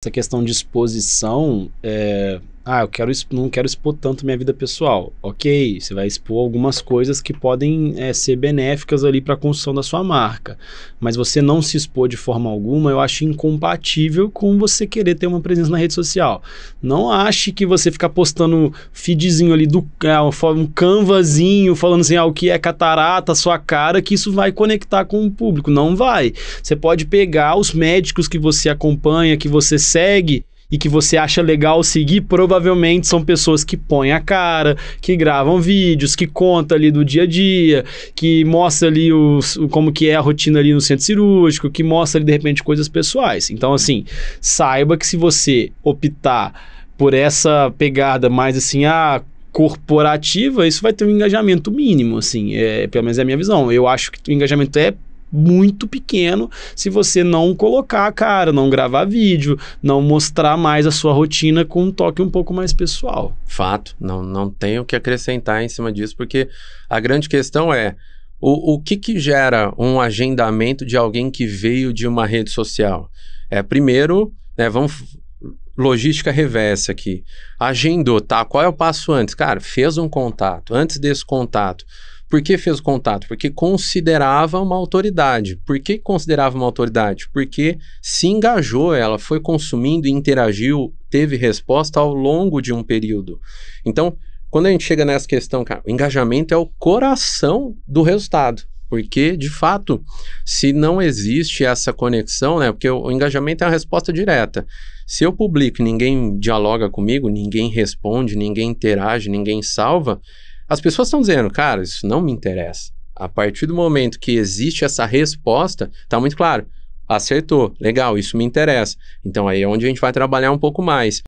Essa questão de exposição é, ah, eu quero não quero expor tanto minha vida pessoal. Ok, você vai expor algumas coisas que podem é, ser benéficas ali para a construção da sua marca. Mas você não se expor de forma alguma, eu acho incompatível com você querer ter uma presença na rede social. Não ache que você ficar postando feedzinho ali do é, um canvazinho falando assim, ah, o que é catarata, sua cara, que isso vai conectar com o público. Não vai. Você pode pegar os médicos que você acompanha, que você segue e que você acha legal seguir, provavelmente são pessoas que põem a cara, que gravam vídeos, que conta ali do dia a dia, que mostra ali os, como que é a rotina ali no centro cirúrgico, que mostra ali de repente coisas pessoais. Então assim, saiba que se você optar por essa pegada mais assim, ah, corporativa, isso vai ter um engajamento mínimo, assim, é, pelo menos é a minha visão. Eu acho que o engajamento é muito pequeno se você não colocar a cara, não gravar vídeo, não mostrar mais a sua rotina com um toque um pouco mais pessoal. Fato, não, não tenho o que acrescentar em cima disso, porque a grande questão é o, o que, que gera um agendamento de alguém que veio de uma rede social? É primeiro, né, vamos logística reversa aqui. Agendou, tá? Qual é o passo antes? Cara, fez um contato. Antes desse contato, por que fez o contato? Porque considerava uma autoridade. Por que considerava uma autoridade? Porque se engajou ela, foi consumindo e interagiu, teve resposta ao longo de um período. Então, quando a gente chega nessa questão, cara, o engajamento é o coração do resultado. Porque, de fato, se não existe essa conexão, né? Porque o, engajamento é uma resposta direta. Se eu publico, ninguém dialoga comigo, ninguém responde, ninguém interage, ninguém salva, as pessoas estão dizendo, cara, isso não me interessa. A partir do momento que existe essa resposta, está muito claro. Acertou, legal, isso me interessa. Então aí é onde a gente vai trabalhar um pouco mais.